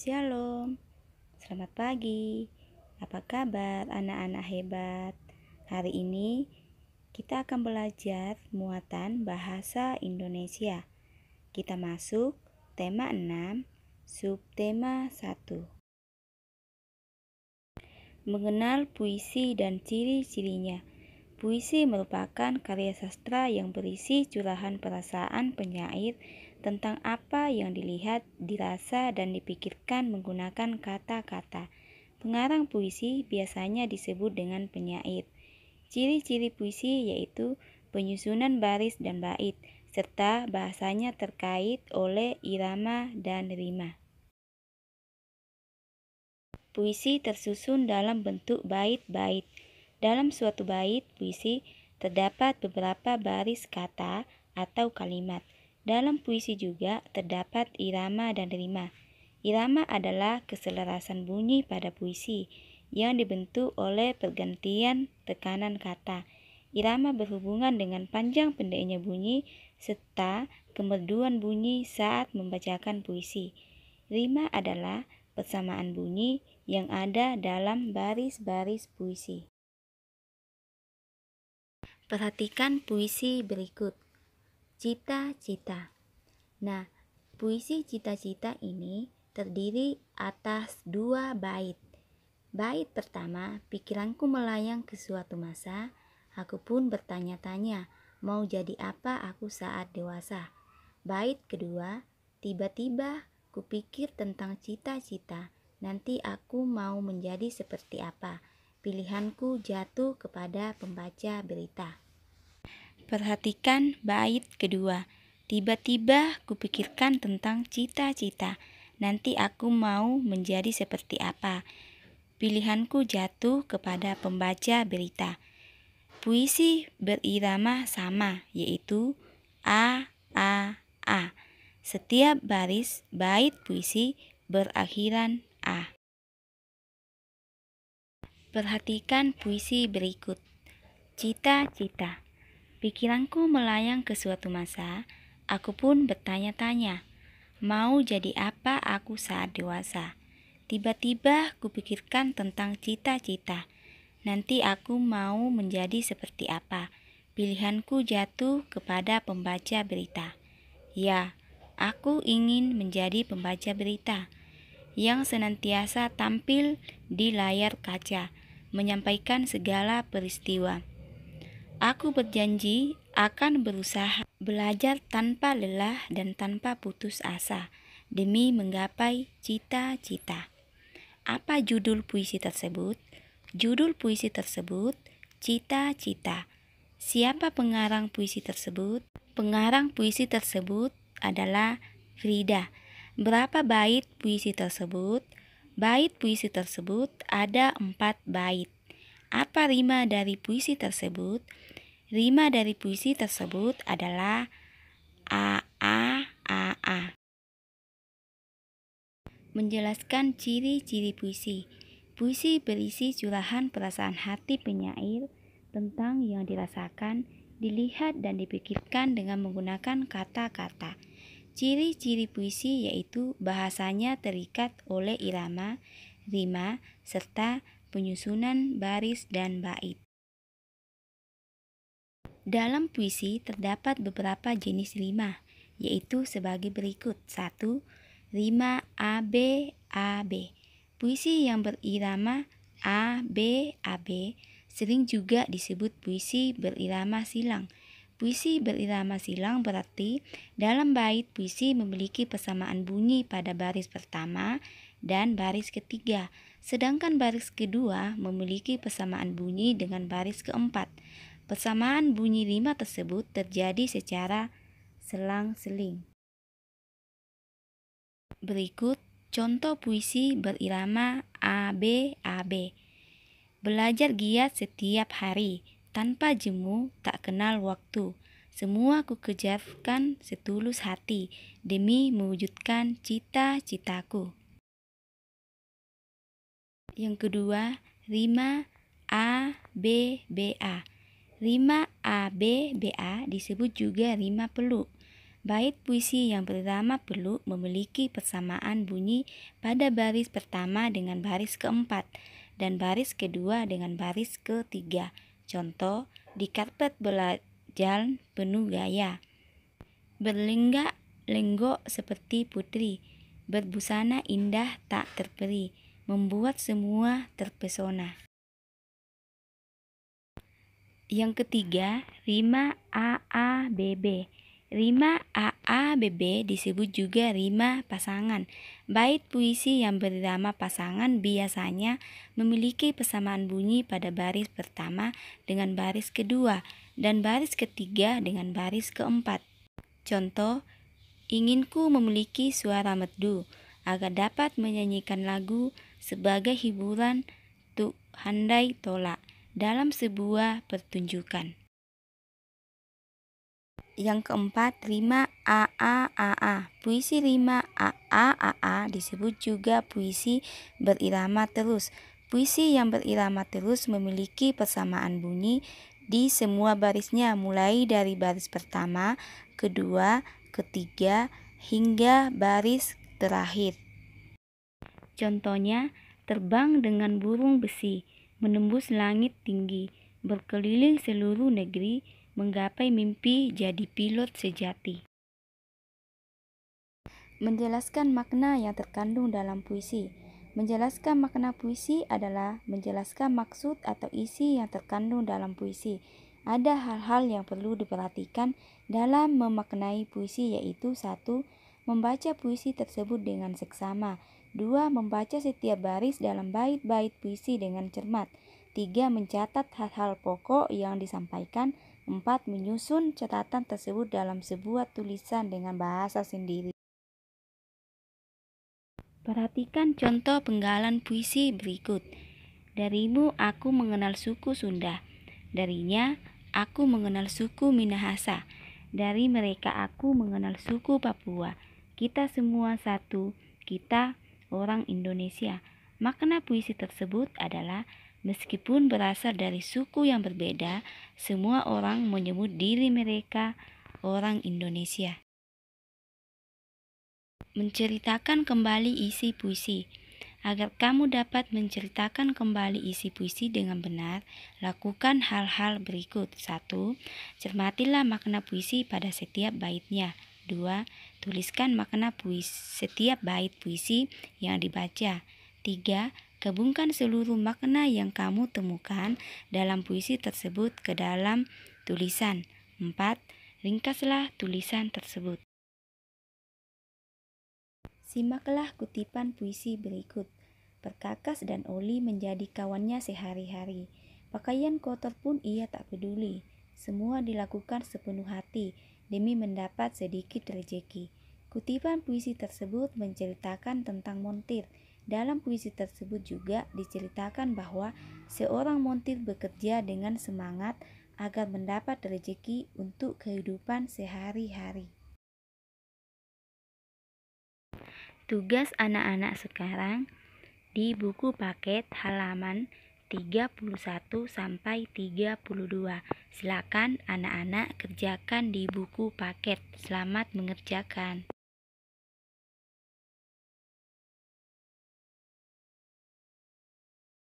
Shalom, selamat pagi. Apa kabar, anak-anak hebat? Hari ini kita akan belajar muatan bahasa Indonesia. Kita masuk tema 6, subtema 1. Mengenal puisi dan ciri-cirinya. Puisi merupakan karya sastra yang berisi curahan perasaan penyair tentang apa yang dilihat, dirasa, dan dipikirkan menggunakan kata-kata. Pengarang puisi biasanya disebut dengan penyair. Ciri-ciri puisi yaitu penyusunan baris dan bait, serta bahasanya terkait oleh irama dan rima. Puisi tersusun dalam bentuk bait-bait. Dalam suatu bait puisi terdapat beberapa baris kata atau kalimat. Dalam puisi juga terdapat irama dan rima. Irama adalah keselarasan bunyi pada puisi yang dibentuk oleh pergantian tekanan kata. Irama berhubungan dengan panjang pendeknya bunyi serta kemerduan bunyi saat membacakan puisi. Rima adalah persamaan bunyi yang ada dalam baris-baris puisi. Perhatikan puisi berikut cita-cita. Nah, puisi cita-cita ini terdiri atas dua bait. Bait pertama, pikiranku melayang ke suatu masa, aku pun bertanya-tanya, mau jadi apa aku saat dewasa. Bait kedua, tiba-tiba kupikir tentang cita-cita, nanti aku mau menjadi seperti apa. Pilihanku jatuh kepada pembaca berita. Perhatikan bait kedua. Tiba-tiba kupikirkan tentang cita-cita. Nanti aku mau menjadi seperti apa. Pilihanku jatuh kepada pembaca berita. Puisi berirama sama, yaitu A, A, A. Setiap baris bait puisi berakhiran A. Perhatikan puisi berikut. Cita-cita. Pikiranku melayang ke suatu masa, aku pun bertanya-tanya, mau jadi apa aku saat dewasa? Tiba-tiba kupikirkan tentang cita-cita. Nanti aku mau menjadi seperti apa? Pilihanku jatuh kepada pembaca berita. Ya, aku ingin menjadi pembaca berita yang senantiasa tampil di layar kaca, menyampaikan segala peristiwa Aku berjanji akan berusaha belajar tanpa lelah dan tanpa putus asa demi menggapai cita-cita. Apa judul puisi tersebut? Judul puisi tersebut Cita-cita. Siapa pengarang puisi tersebut? Pengarang puisi tersebut adalah Frida. Berapa bait puisi tersebut? Bait puisi tersebut ada empat bait. Apa rima dari puisi tersebut? Rima dari puisi tersebut adalah a a a a. Menjelaskan ciri-ciri puisi. Puisi berisi curahan perasaan hati penyair tentang yang dirasakan, dilihat dan dipikirkan dengan menggunakan kata-kata. Ciri-ciri puisi yaitu bahasanya terikat oleh irama, rima, serta penyusunan baris dan bait. Dalam puisi terdapat beberapa jenis rima, yaitu sebagai berikut. 1. Rima abab. AB. Puisi yang berirama abab AB sering juga disebut puisi berirama silang. Puisi berirama silang berarti dalam bait puisi memiliki persamaan bunyi pada baris pertama dan baris ketiga, sedangkan baris kedua memiliki persamaan bunyi dengan baris keempat. Persamaan bunyi lima tersebut terjadi secara selang-seling. Berikut contoh puisi berirama abab. Belajar giat setiap hari, tanpa jemu, tak kenal waktu. Semua ku kejarkan setulus hati demi mewujudkan cita-citaku. Yang kedua, rima A B B A. Rima A B B A disebut juga rima peluk. Bait puisi yang pertama peluk memiliki persamaan bunyi pada baris pertama dengan baris keempat dan baris kedua dengan baris ketiga. Contoh, di karpet belajar penuh gaya. Berlenggak lenggok seperti putri, berbusana indah tak terperi membuat semua terpesona. Yang ketiga, rima AABB. Rima AABB disebut juga rima pasangan. Bait puisi yang bernama pasangan biasanya memiliki persamaan bunyi pada baris pertama dengan baris kedua dan baris ketiga dengan baris keempat. Contoh, inginku memiliki suara merdu agar dapat menyanyikan lagu sebagai hiburan untuk handai tolak dalam sebuah pertunjukan. Yang keempat, rima AAAA. Puisi rima AAAA disebut juga puisi berirama terus. Puisi yang berirama terus memiliki persamaan bunyi di semua barisnya mulai dari baris pertama, kedua, ketiga, hingga baris terakhir. Contohnya, terbang dengan burung besi, menembus langit tinggi, berkeliling seluruh negeri, menggapai mimpi jadi pilot sejati. Menjelaskan makna yang terkandung dalam puisi. Menjelaskan makna puisi adalah menjelaskan maksud atau isi yang terkandung dalam puisi. Ada hal-hal yang perlu diperhatikan dalam memaknai puisi yaitu satu, membaca puisi tersebut dengan seksama. 2. Membaca setiap baris dalam bait-bait puisi dengan cermat. 3. Mencatat hal-hal pokok yang disampaikan. 4. Menyusun catatan tersebut dalam sebuah tulisan dengan bahasa sendiri. Perhatikan contoh penggalan puisi berikut. Darimu aku mengenal suku Sunda. Darinya aku mengenal suku Minahasa. Dari mereka aku mengenal suku Papua. Kita semua satu, kita orang Indonesia. Makna puisi tersebut adalah meskipun berasal dari suku yang berbeda, semua orang menyebut diri mereka orang Indonesia. Menceritakan kembali isi puisi. Agar kamu dapat menceritakan kembali isi puisi dengan benar, lakukan hal-hal berikut. 1. Cermatilah makna puisi pada setiap baitnya. 2. Tuliskan makna puisi, setiap bait puisi yang dibaca. 3. Gabungkan seluruh makna yang kamu temukan dalam puisi tersebut ke dalam tulisan. 4. Ringkaslah tulisan tersebut. Simaklah kutipan puisi berikut. Perkakas dan Oli menjadi kawannya sehari-hari. Pakaian kotor pun ia tak peduli. Semua dilakukan sepenuh hati demi mendapat sedikit rejeki. Kutipan puisi tersebut menceritakan tentang montir. Dalam puisi tersebut juga diceritakan bahwa seorang montir bekerja dengan semangat agar mendapat rejeki untuk kehidupan sehari-hari. Tugas anak-anak sekarang di buku paket halaman 31 sampai 32. Silakan anak-anak kerjakan di buku paket. Selamat mengerjakan.